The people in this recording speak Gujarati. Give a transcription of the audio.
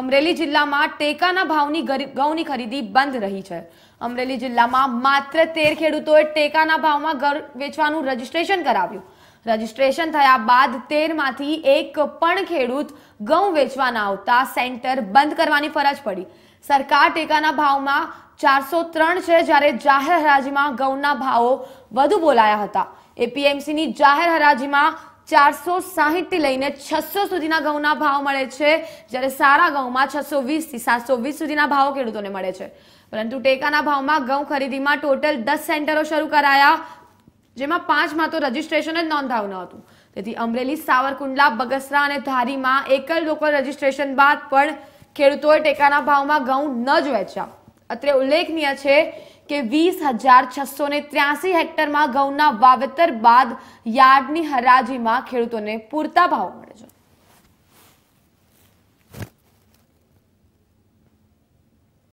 અમરેલી જિલ્લામાં ટેકાના ભાવની ઘઉંની ખરીદી બંધ રહી છે અમરેલી જિલ્લામાં માત્ર તેર ખેડૂતોએ ટેકાના ભાવમાં ઘર વેચવાનું રજીસ્ટ્રેશન કરાવ્યું રજીસ્ટ્રેશન થયા બાદ તેરમાંથી એક પણ ખેડૂત ઘઉં વેચવાના આવતા સેન્ટર બંધ કરવાની ફરજ પડી સરકાર ટેકાના ભાવમાં ચારસો ત્રણ છે જ્યારે જાહેર હરાજીમાં ઘઉંના ભાવો વધુ બોલાયા હતા એપીએમસીની જાહેર હરાજીમાં ચારસો સાહીઠથી લઈને છસો સુધીના ઘઉંના ભાવ મળે છે જ્યારે સારા ઘઉંમાં છસો વીસથી સાતસો વીસ સુધીના ભાવ ખેડૂતોને મળે છે પરંતુ ટેકાના ભાવમાં ઘઉં ખરીદીમાં ટોટલ દસ સેન્ટરો શરૂ કરાયા જેમાં પાંચમાં તો રજીસ્ટ્રેશન જ નોંધાયું ન હતું તેથી અમરેલી સાવરકુંડલા બગસરા અને ધારીમાં એકલ લોકલ રજીસ્ટ્રેશન બાદ પણ ખેડૂતોએ ટેકાના ભાવમાં ઘઉં ન જ વેચ્યા અત્રે ઉલ્લેખનીય છે કે વીસ હજાર છસો ને ત્ર્યાસી હેક્ટરમાં ઘઉંના વાવેતર બાદ યાર્ડની હરાજીમાં ખેડૂતોને પૂરતા ભાવ મળે છે